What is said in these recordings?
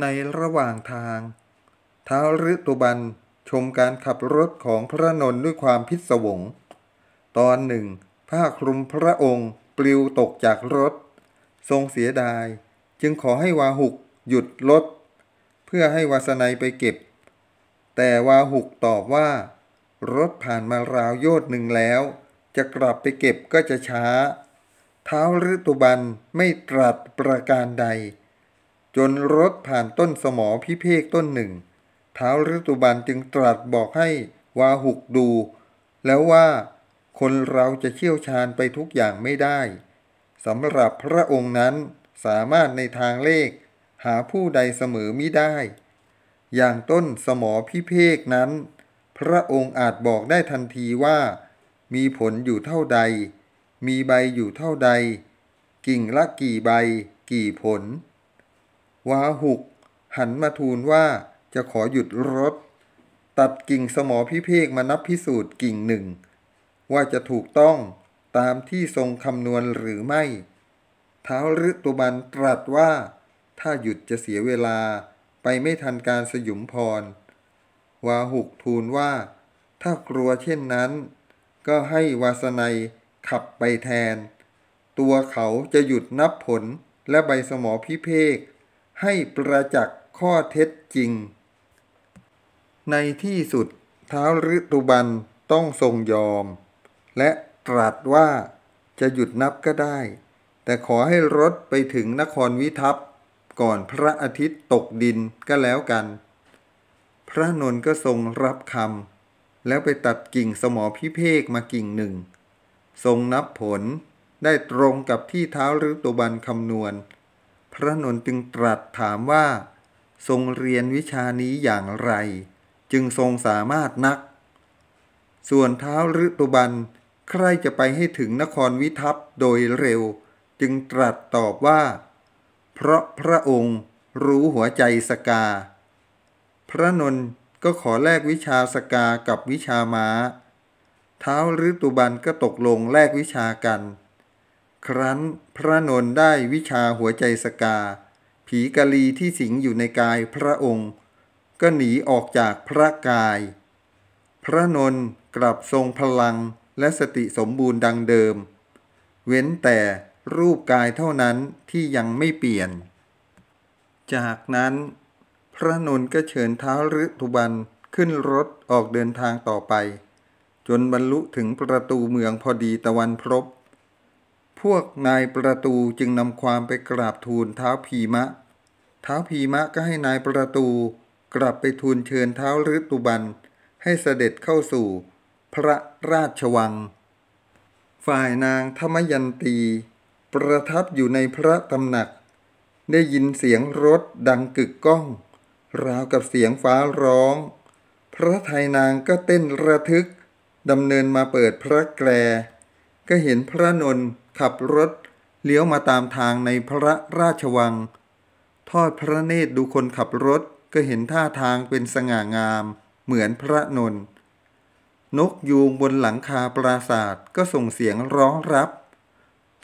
ในระหว่างทางท้าวฤตุบันชมการขับรถของพระนนด้วยความพิศวงตอนหนึ่งผ้าคลุมพระองค์ปลิวตกจากรถ ทรงเสียดายจึงขอให้วาหุกหยุดรถเพื่อให้วาสนัยไปเก็บ แต่วาหุกตอบว่า รถผ่านมาราวโยดหนึ่งแล้ว จะกลับไปเก็บก็จะช้าเท้าฤตุบันไม่ตรัสประการใดจนรถผ่านต้นสมอพิเภกต้นหนึ่งเท้าฤตุบันจึงตรัสบอกให้วาหุกดู แล้วว่าคนเราจะเชี่ยวชาญไปทุกอย่างไม่ได้สำหรับพระองค์นั้นสามารถในทางเลขหาผู้ใดเสมอมิได้ อย่างต้นสมอพิเภกนั้น พระองค์อาจบอกได้ทันทีว่า มีผลอยู่เท่าใด มีใบอยู่เท่าใด กิ่งละกี่ใบกี่ผลว้าหุกหันมาทูลว่าจะขอหยุดรถ ตัดกิ่งสมอพิเภกมานับพิสูจน์กิ่งหนึ่งว่าจะถูกต้องตามที่ทรงคำนวณหรือไม่ท้าวฤตุบันตรัสว่า ถ้าหยุดจะเสียเวลาไปไม่ทันการสยุมพร วาหุกทูลว่า ถ้ากลัวเช่นนั้น ก็ให้วาสนัยขับไปแทน ตัวเขาจะหยุดนับผลและใบสมอพิเภกให้ประจักษ์ข้อเท็จจริง ในที่สุดท้าวฤตุบันต้องทรงยอม และตรัสว่าจะหยุดนับก็ได้ แต่ขอให้รถไปถึงนครวิทัพก่อนพระอาทิตย์ตกดินก็แล้วกัน พระนนท์ก็ทรงรับคำแล้วไปตัดกิ่งสมอพิเภกมากิ่งหนึ่ง ทรงนับผลได้ตรงกับที่เท้าฤตุบันคำนวณพระนนท์จึงตรัสถามว่า ทรงเรียนวิชานี้อย่างไร จึงทรงสามารถนัก ส่วนเท้าฤตุบัน ใครจะไปให้ถึงนครวิทัพโดยเร็วจึงตรัสตอบว่า เพราะพระองค์รู้หัวใจสกา พระนนท์ก็ขอแลกวิชาสกากับวิชามา้า เท้าฤตุบันก็ตกลงแลกวิชากันครั้นพระนนท์ได้วิชาหัวใจสกา ผีกะลีที่สิงอยู่ในกายพระองค์ ก็หนีออกจากพระกาย พระนนท์กลับทรงพลังและสติสมบูรณ์ดังเดิม เว้นแต่รูปกายเท่านั้นที่ยังไม่เปลี่ยน จากนั้นพระนนท์ก็เชิญท้าฤทุบันขึ้นรถออกเดินทางต่อไป จนบรรลุถึงประตูเมืองพอดีตะวันพรบพวกนายประตูจึงนำความไปกราบทูลเท้าพีมะ เท้าพีมะก็ให้นายประตูกลับไปทูลเชิญเท้าฤตุบันให้เสด็จเข้าสู่พระราชวัง ฝ่ายนางธรรมยันตีประทับอยู่ในพระตำหนัก ได้ยินเสียงรถดังกึกก้องราวกับเสียงฟ้าร้อง พระไทยนางก็เต้นระทึกดำเนินมาเปิดพระแกลก็เห็นพระนนท์ขับรถเลี้ยวมาตามทางในพระราชวัง ทอดพระเนตรดูคนขับรถ ก็เห็นท่าทางเป็นสง่างาม เหมือนพระนนท์นกยูงบนหลังคาปราศาสตร์ก็ส่งเสียงร้องรับ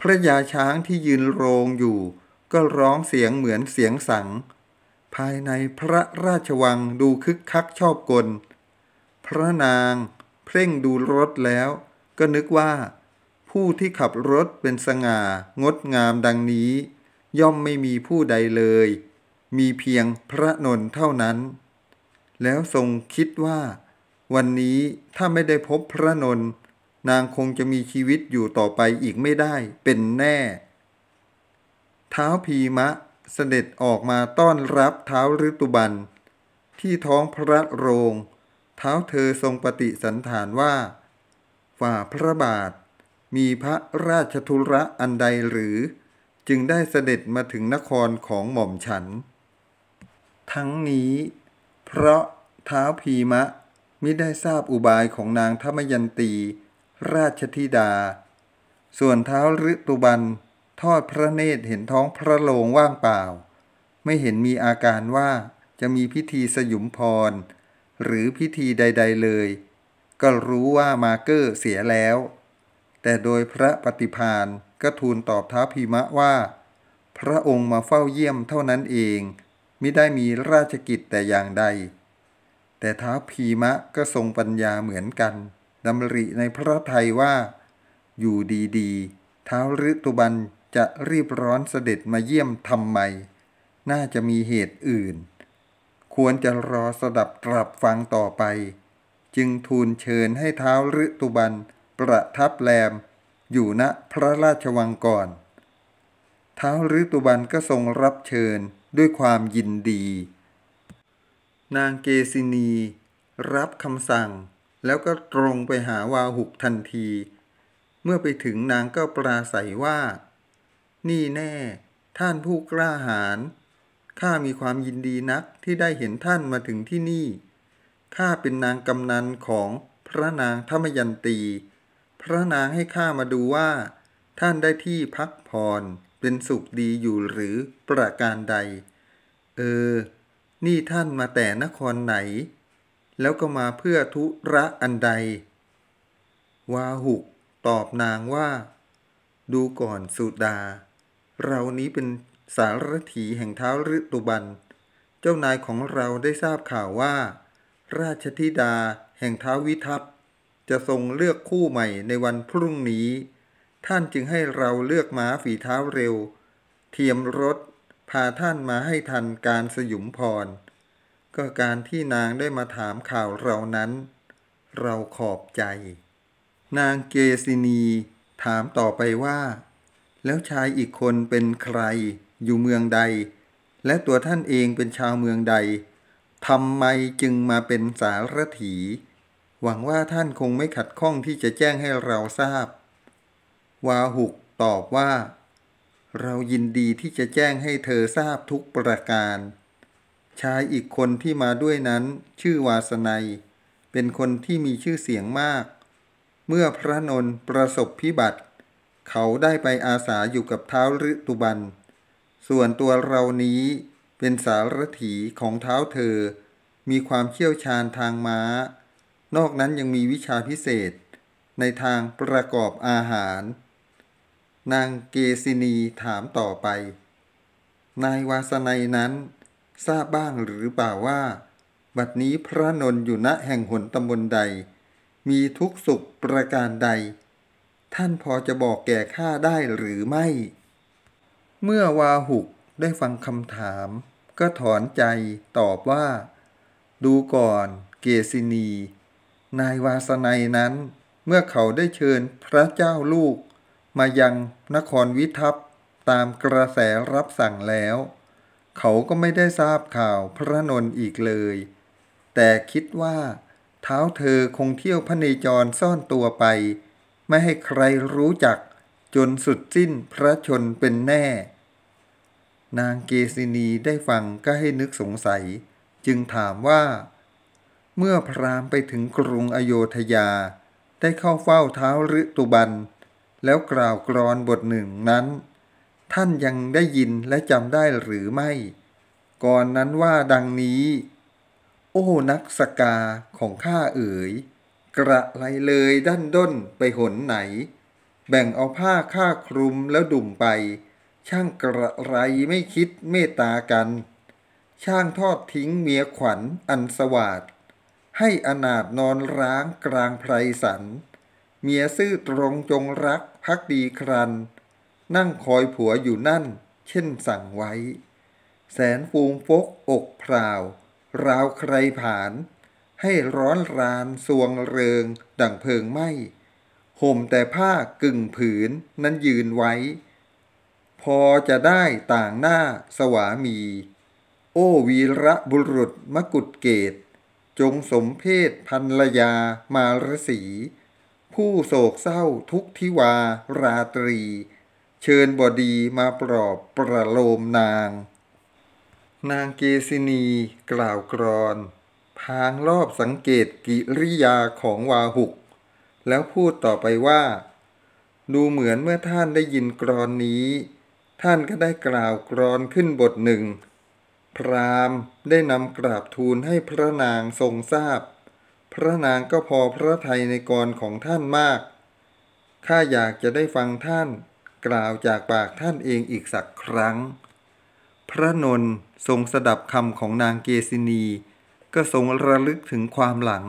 พระยาช้างที่ยืนโรงอยู่ ก็ร้องเสียงเหมือนเสียงสัง ภายในพระราชวังดูคึกคักชอบกลพระนางเพ่งดูรถแล้วก็นึกว่าผู้ที่ขับรถเป็นสง่างดงามดังนี้ย่อมไม่มีผู้ใดเลย มีเพียงพระนนเท่านั้น แล้วทรงคิดว่า วันนี้ถ้าไม่ได้พบพระนนนางคงจะมีชีวิตอยู่ต่อไปอีกไม่ได้เป็นแน่ เท้าพีมะเสด็จออกมาต้อนรับเท้าฤตุบันที่ท้องพระโรงเท้าเธอทรงปฏิสันฐานว่า ฝ่าพระบาทมีพระราชธุระอันใดหรือ จึงได้เสด็จมาถึงนครของหม่อมฉัน ทั้งนี้เพราะเท้าพีมะมิได้ทราบอุบายของนางธมยันตี ราชธิดา ส่วนเท้าฤตุบันทอดพระเนตรเห็นท้องพระโลงว่างเปล่า ไม่เห็นมีอาการว่าจะมีพิธีสยุมพร หรือพิธีใด ๆเลย ก็รู้ว่ามาเกอร์เสียแล้วแต่โดยพระปฏิพานก็ทูลตอบท้าพีมะว่า พระองค์มาเฝ้าเยี่ยมเท่านั้นเองมิได้มีราชกิจแต่อย่างใด แต่ท้าพีมะก็ทรงปัญญาเหมือนกันดำริในพระทัยว่า อยู่ดีๆ ท้าฤตุบันจะรีบร้อนเสด็จมาเยี่ยมทำไม น่าจะมีเหตุอื่น ควรจะรอสดับตรับฟังต่อไป จึงทูลเชิญให้ท้าฤตุบันประทับแรมอยู่ณพระราชวังก่อนท้าวฤตุบันก็ทรงรับเชิญด้วยความยินดี นางเกษินี รับคำสั่ง แล้วก็ตรงไปหาวาหุกทันที เมื่อไปถึงนางก็ปราศัยว่า นี่แน่ ท่านผู้กล้าหาญข้ามีความยินดีนักที่ได้เห็นท่านมาถึงที่นี่ข้าเป็นนางกำนันของพระนางธรรมยันตีพระนางให้ข้ามาดูว่า ท่านได้ที่พักผ่อนเป็นสุขดีอยู่หรือประการใด เออ นี่ท่านมาแต่นครไหน แล้วก็มาเพื่อทุระอันใด วาหุกตอบนางว่า ดูก่อนสุดา เรานี้เป็นสารถีแห่งเท้าฤตุบัน เจ้านายของเราได้ทราบข่าวว่า ราชธิดาแห่งเท้าวิทัพจะทรงเลือกคู่ใหม่ในวันพรุ่งนี้ ท่านจึงให้เราเลือกม้าฝีเท้าเร็วเทียมรถพาท่านมาให้ทันการสยุมพร ก็การที่นางได้มาถามข่าวเรานั้น เราขอบใจ นางเกสินีถามต่อไปว่า แล้วชายอีกคนเป็นใครอยู่เมืองใด และตัวท่านเองเป็นชาวเมืองใดทำไมจึงมาเป็นสารถีหวังว่าท่านคงไม่ขัดข้องที่จะแจ้งให้เราทราบ วาหุกตอบว่า เรายินดีที่จะแจ้งให้เธอทราบทุกประการ ชายอีกคนที่มาด้วยนั้นชื่อวาสนัยเป็นคนที่มีชื่อเสียงมาก เมื่อพระนนประสบพิบัติ เขาได้ไปอาสาอยู่กับเท้าฤตุบัน ส่วนตัวเรานี้เป็นสารถีของเท้าเธอ มีความเชี่ยวชาญทางมา้านอกนั้นยังมีวิชาพิเศษในทางประกอบอาหาร นางเกซินีถามต่อไป นายวาสนัยนั้นทราบบ้างหรือเปล่าว่า บัดนี้พระนนอยู่ณแห่งหนตำบลใด มีทุกสุขประการใด ท่านพอจะบอกแก่ข้าได้หรือไม่ เมื่อวาหุกได้ฟังคำถาม ก็ถอนใจตอบว่า ดูก่อนเกสินีนายวาสนัยนั้นเมื่อเขาได้เชิญพระเจ้าลูก มายังนครวิทัพตามกระแสรับสั่งแล้ว เขาก็ไม่ได้ทราบข่าวพระนนท์อีกเลย แต่คิดว่าเท้าเธอคงเที่ยวพระนจรซ่อนตัวไป ไม่ให้ใครรู้จักจนสุดสิ้นพระชนเป็นแน่ นางเกษินีได้ฟังก็ให้นึกสงสัยจึงถามว่าเมื่อพราหมณ์ไปถึงกรุงอโยธยา ได้เข้าเฝ้าเท้าฤตุบัน แล้วกล่าวกรอนบทหนึ่งนั้น ท่านยังได้ยินและจำได้หรือไม่ ก่อนนั้นว่าดังนี้ โอ้นักสกาของข้าเอ๋ย กระไรเลยด้านด้นไปหนไหน แบ่งเอาผ้าข้าคลุมแล้วดุ่มไป ช่างกระไรไม่คิดเมตตากัน ช่างทอดทิ้งเมียขวัญอันสวาดให้อนาถนอนร้างกลางไพรสันเมียซื่อตรงจงรักพักดีครัน นั่งคอยผัวอยู่นั่นเช่นสั่งไว้ แสนฟูงฟกอกพราว ราวใครผ่าน ให้ร้อนรานสวงเริงดั่งเพลิงไหมห่มแต่ผ้ากึ่งผืนนั้นยืนไว้ พอจะได้ต่างหน้าสวามี โอวีระบุรุษมกุฎเกตจงสมเพศพันรยามาลสี ผู้โศกเศร้าทุกทิวาราตรี เชิญบดีมาปลอบประโลมนาง นางเกษินี กล่าวกรอน พางรอบสังเกตกิริยาของวาหุก แล้วพูดต่อไปว่า ดูเหมือนเมื่อท่านได้ยินกรอนนี้ ท่านก็ได้กล่าวกรอนขึ้นบทหนึ่งพราหมณ์ได้นำกราบทูลให้พระนางทรงทราบพพระนางก็พอพระทัยในกรของท่านมาก ข้าอยากจะได้ฟังท่าน กล่าวจากปากท่านเองอีกสักครั้ง พระนนทรงสดับคำของนางเกษินี ก็ทรงระลึกถึงความหลัง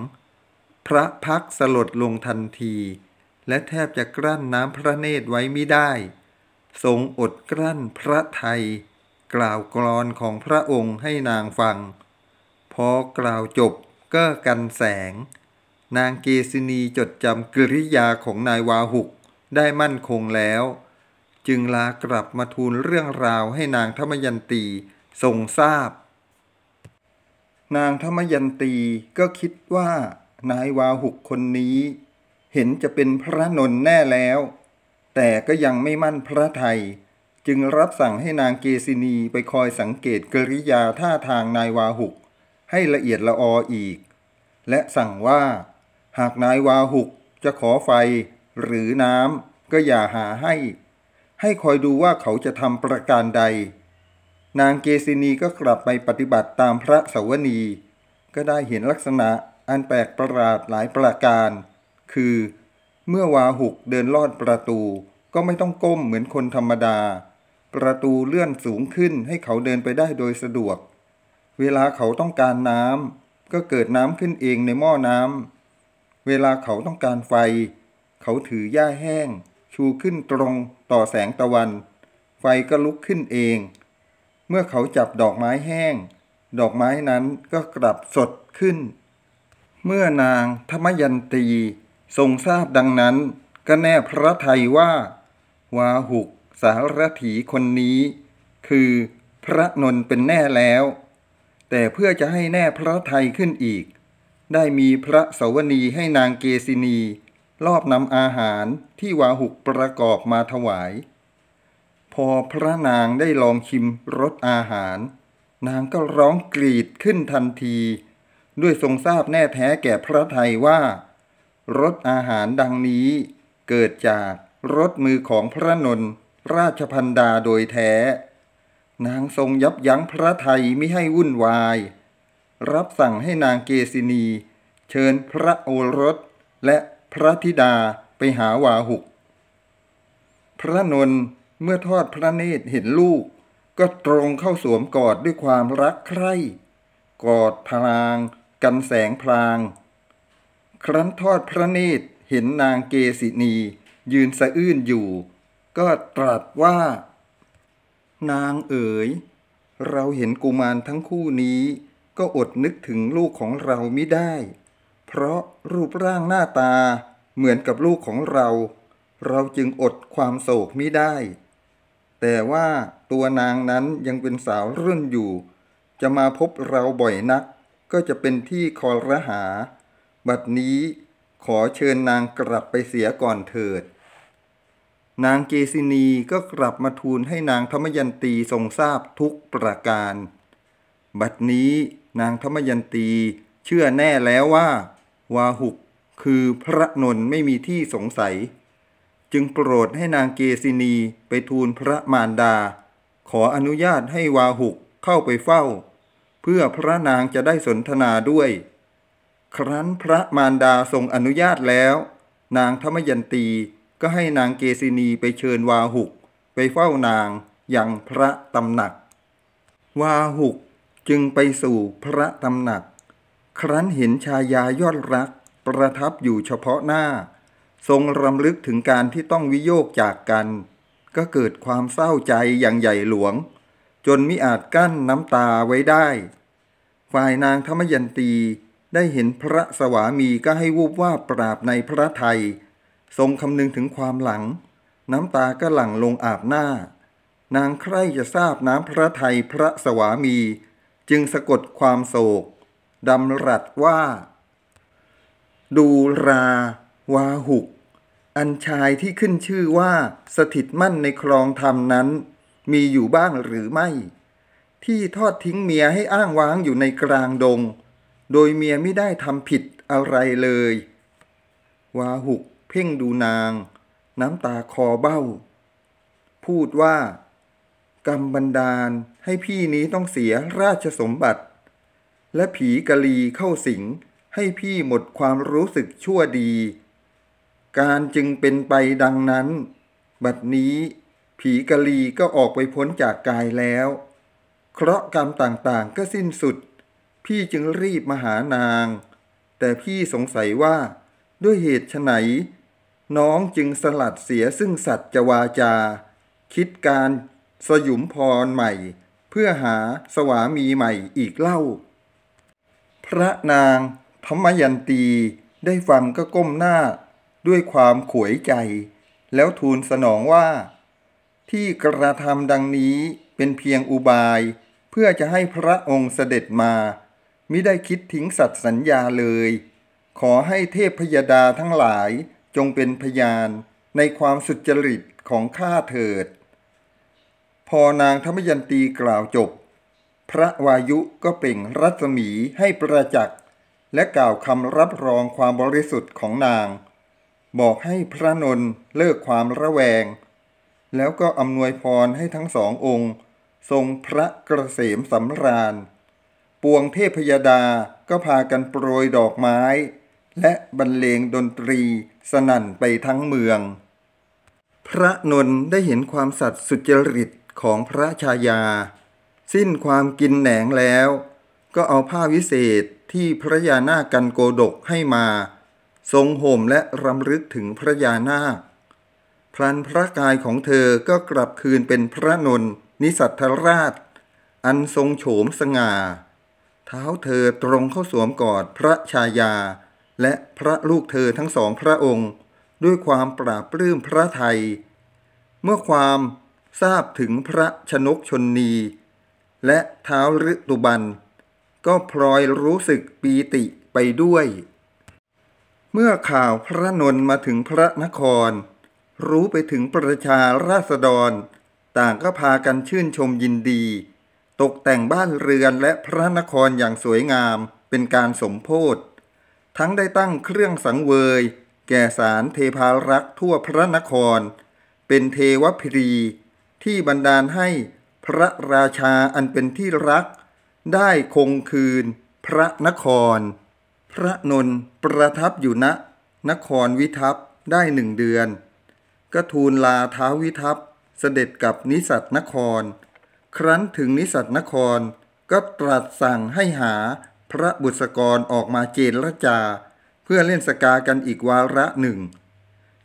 พระพักสลดลงทันที และแทบจะกลั้นน้ำพระเนตรไว้ไม่ได้ ทรงอดกลั้นพระไทยกล่าวกรอนของพระองค์ให้นางฟังพอกล่าวจบ ก็กันแสง นางเกษณีจดจำกริยาของนายวาหุกได้มั่นคงแล้ว จึงลากลับมาทูลเรื่องราวให้นางธรรมยันตีทรงทราบ นางธรรมยันตีก็คิดว่านายวาหุกคนนี้ เห็นจะเป็นพระนนแน่แล้ว แต่ก็ยังไม่มั่นพระไทยจึงรับสั่งให้นางเกซินีไปคอยสังเกตกริยาท่าทางนายวาหุก ให้ละเอียดละอออีก และสั่งว่า หากนายวาหุกจะขอไฟ หรือน้ำก็อย่าหาให้ ให้คอยดูว่าเขาจะทำประการใด นางเกซินีก็กลับไปปฏิบัติตามพระสวนีก็ได้เห็นลักษณะอันแปลกประหลาดหลายประการ คือ เมื่อวาหุกเดินลอดประตูก็ไม่ต้องก้มเหมือนคนธรรมดาประตูเลื่อนสูงขึ้นให้เขาเดินไปได้โดยสะดวก เวลาเขาต้องการน้ำก็เกิดน้ำขึ้นเองในหม้อน้ำ เวลาเขาต้องการไฟ เขาถือหญ้าแห้ง ชูขึ้นตรง ต่อแสงตะวัน ไฟก็ลุกขึ้นเอง เมื่อเขาจับดอกไม้แห้ง ดอกไม้นั้นก็กลับสดขึ้น เมื่อนางธรรมยันตีทรงทราบดังนั้นก็แน่พระไทยว่าวาหุกสารถีคนนี้คือพระนนเป็นแน่แล้ว แต่เพื่อจะให้แน่พระไทยขึ้นอีก ได้มีพระสวนีให้นางเกษินีรอบนำอาหารที่วาหุกประกอบมาถวาย พอพระนางได้ลองชิมรสอาหาร นางก็ร้องกรีดขึ้นทันที ด้วยทรงทราบแน่แท้แก่พระไทยว่า รสอาหารดังนี้เกิดจากรสมือของพระนนท์ราชพันดาโดยแท้นางทรงยับยั้งพระไทยไม่ให้วุ่นวาย รับสั่งให้นางเกษินี เชิญพระโอรสและพระธิดาไปหาวาหุก พระนนเมื่อทอดพระเนตรเห็นลูก ก็ตรงเข้าสวมกอดด้วยความรักใคร่กอดพลางกันแสงพลาง ครั้นทอดพระเนตรเห็นนางเกษินียืนสะอื้นอยู่ก็ตรัสว่า นางเอ๋ยเราเห็นกุมารทั้งคู่นี้ ก็อดนึกถึงลูกของเรามิได้ เพราะรูปร่างหน้าตา เหมือนกับลูกของเรา เราจึงอดความโศกมิได้ แต่ว่าตัวนางนั้นยังเป็นสาวรุ่นอยู่ จะมาพบเราบ่อยนัก ก็จะเป็นที่คอรหา บัดนี้ขอเชิญนางกลับไปเสียก่อนเถิดนางเกษินีก็กลับมาทูลให้นางธรรมยันตีทรงทราบทุกประการ บัดนี้นางธรรมยันตีเชื่อแน่แล้วว่า วาหุกคือพระนนไม่มีที่สงสัย จึงโปรดให้นางเกษินี ไปทูลพระมารดา ขออนุญาตให้วาหุกเข้าไปเฝ้า เพื่อพระนางจะได้สนทนาด้วย ครั้นพระมารดาทรงอนุญาตแล้ว นางธรรมยันตีก็ให้นางเกษินีไปเชิญวาหุกไปเฝ้านางอย่างพระตำหนัก วาหุกจึงไปสู่พระตำหนัก ครั้นเห็นชายายอดรักประทับอยู่เฉพาะหน้า ทรงรำลึกถึงการที่ต้องวิโยคจากกัน ก็เกิดความเศร้าใจอย่างใหญ่หลวง จนมิอาจกั้นน้ำตาไว้ได้ ฝ่ายนางธรรมยันตีได้เห็นพระสวามีก็ให้วูบว่าปราบในพระไทยทรงคำนึงถึงความหลัง น้ำตาก็หลั่งลงอาบหน้า นางใคร่จะทราบน้ำพระทัยพระสวามี จึงสะกดความโศกดำรัสว่า ดูราวาหุกอันชายที่ขึ้นชื่อว่า สถิตมั่นในครองธรรมนั้น มีอยู่บ้างหรือไม่ ที่ทอดทิ้งเมียให้อ้างว้างอยู่ในกลางดง โดยเมียไม่ได้ทำผิดอะไรเลย วาหุกพ่งดูนาง น้ำตาคอเบ้า พูดว่า กรรมบันดาลให้พี่นี้ต้องเสียราชสมบัติ และผีกะลีเข้าสิงให้พี่หมดความรู้สึกชั่วดี การจึงเป็นไปดังนั้น บัดนี้ผีกะลีก็ออกไปพ้นจากกายแล้ว เคราะห์กรรมต่างๆก็สิ้นสุด พี่จึงรีบมาหานาง แต่พี่สงสัยว่าด้วยเหตุไฉนน้องจึงสลัดเสียซึ่งสัตวจจวาจา คิดการสยุมพรใหม่ เพื่อหาสวามีใหม่อีกเล่า พระนางธรรมยันตี ได้ฟังก็ก้มหน้าด้วยความขวยใจ แล้วทูลสนองว่า ที่กระทำดังนี้เป็นเพียงอุบายเพื่อจะให้พระองค์เสด็จมามิได้คิดทิ้งสัตย์สัญญาเลย ขอให้เทพพยดาทั้งหลายจงเป็นพยานในความสุจริตของข้าเถิด พอนางธรรมยันตีกล่าวจบ พระวายุก็เป่งรัศมีให้ประจักษ์ และกล่าวคำรับรองความบริสุทธิ์ของนาง บอกให้พระนนท์เลิกความระแวง แล้วก็อำนวยพรให้ทั้งสององค์ ทรงพระกระเสมสำราญ ปวงเทพยดาก็พากันโปรยดอกไม้และบรรเลงดนตรีสนั่นไปทั้งเมือง พระนนท์ได้เห็นความสัตย์สุจริตของพระชายา สิ้นความกินแหนงแล้ว ก็เอาผ้าวิเศษที่พระยานากันโกดกให้มา ทรงห่มและรำลึกถึงพระยานาพลันพระกายของเธอก็กลับคืนเป็นพระนนนิสัทธราช อันทรงโฉมสง่า เท้าเธอตรงเข้าสวมกอดพระชายาและพระลูกเธอทั้งสองพระองค์ ด้วยความปราบรื้มพระไทยเมื่อความทราบถึงพระชนกชนนีและเท้าฤตุบัน ก็พลอยรู้สึกปีติไปด้วย เมื่อข่าวพระนนมาถึงพระนคร รู้ไปถึงประชาราษฎร ต่างก็พากันชื่นชมยินดี ตกแต่งบ้านเรือนและพระนครอย่างสวยงามเป็นการสมโพธิทั้งได้ตั้งเครื่องสังเวยแก่สารเทพารักษ์ทั่วพระนคร เป็นเทวพรี ที่บันดาลให้พระราชาอันเป็นที่รัก ได้คงคืนพระนคร พระนนประทับอยู่ณนะนครวิทัพได้หนึ่งเดือน ก็ทูลลาท้าวิทัพเสด็จกับนิสัตนคร ครั้นถึงนิสัตนครก็ตรัสสั่งให้หาพระบุษกรออกมาเจรจาเพื่อเล่นสกากันอีกวาระหนึ่ง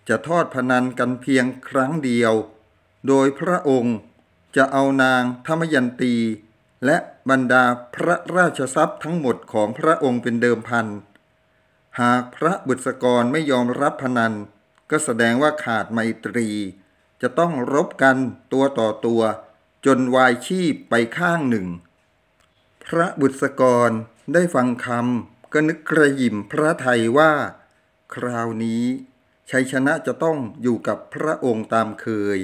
จะทอดพนันกันเพียงครั้งเดียว โดยพระองค์จะเอานางธรรมยันตีและบรรดาพระราชทรัพย์ทั้งหมดของพระองค์เป็นเดิมพันหากพระบุษกรไม่ยอมรับพนันก็แสดงว่าขาดไมตรี จะต้องรบกันตัวต่อตัวจนวายชีพไปข้างหนึ่ง พระบุษกรได้ฟังคำก็นึกกระยิมพระไทยว่า คราวนี้ชัยชนะจะต้องอยู่กับพระองค์ตามเคย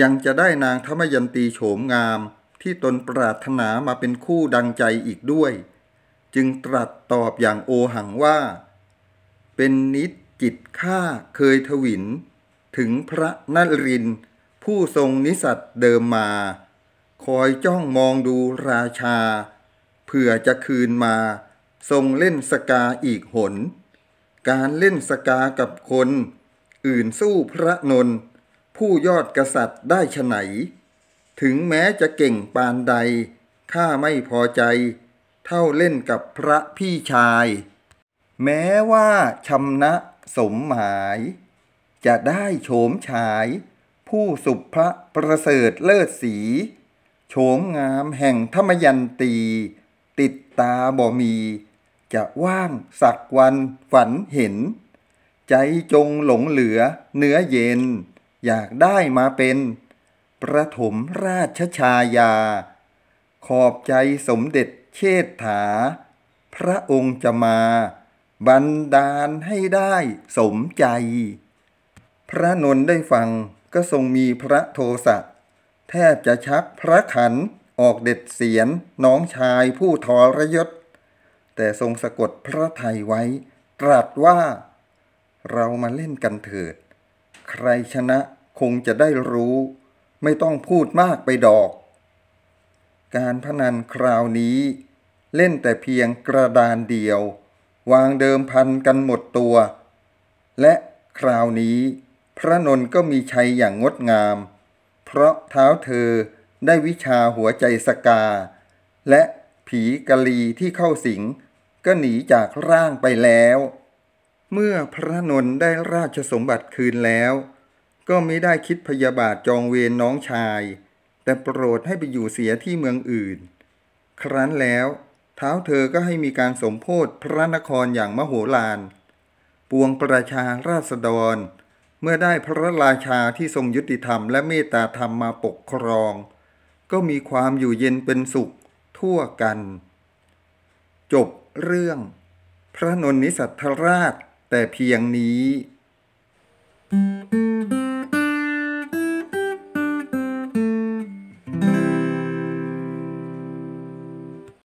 ยังจะได้นางธรรมยันตีโฉมงามที่ตนปรารถนามาเป็นคู่ดังใจอีกด้วย จึงตรัสตอบอย่างโอหังว่า เป็นนิจจิตข้าเคยทวิน ถึงพระนรินผู้ทรงนิสัตเดิมมา คอยจ้องมองดูราชาเผื่อจะคืนมาทรงเล่นสกาอีกหน การเล่นสกากับคน อื่นสู้พระนนผู้ยอดกษัตริย์ได้ฉไหน ถึงแม้จะเก่งปานใดข้าไม่พอใจ เท่าเล่นกับพระพี่ชาย แม้ว่าชำนะสมหมาย จะได้โฉมฉาย ผู้สุภะประเสริฐเลิศสีโฉมงามแห่งธรรมยันตีตาบ่มีจะว่างสักวันฝันเห็น ใจจงหลงเหลือเนื้อเย็น อยากได้มาเป็น ประถมราชชายา ขอบใจสมเด็จเชษฐาพระองค์จะมาบันดาลให้ได้สมใจ พระนนได้ฟังก็ทรงมีพระโทสะแทบจะชักพระขันออกเด็ดเสียนน้องชายผู้ทรยศ แต่ทรงสะกดพระไทยไว้ตรัสว่า เรามาเล่นกันเถิด ใครชนะคงจะได้รู้ไม่ต้องพูดมากไปดอก การพนันคราวนี้ เล่นแต่เพียงกระดานเดียว วางเดิมพันกันหมดตัว และคราวนี้พระนนก็มีชัยอย่างงดงาม เพราะเท้าเธอได้วิชาหัวใจสกา และผีกะลีที่เข้าสิงก็หนีจากร่างไปแล้ว เมื่อพระนนท์ได้ราชสมบัติคืนแล้ว ก็ไม่ได้คิดพยาบาทจองเวรน้องชาย แต่โปรดให้ไปอยู่เสียที่เมืองอื่น ครั้นแล้ว เท้าเธอก็ให้มีการสมโพธพระนครอย่างมโหฬารปวงประชาราษฎร เมื่อได้พระราชาที่ทรงยุติธรรมและเมตตาธรรมมาปกครองก็มีความอยู่เย็นเป็นสุขทั่วกัน จบเรื่องพระนนนิสัทธราชแต่เพียงนี้ thank you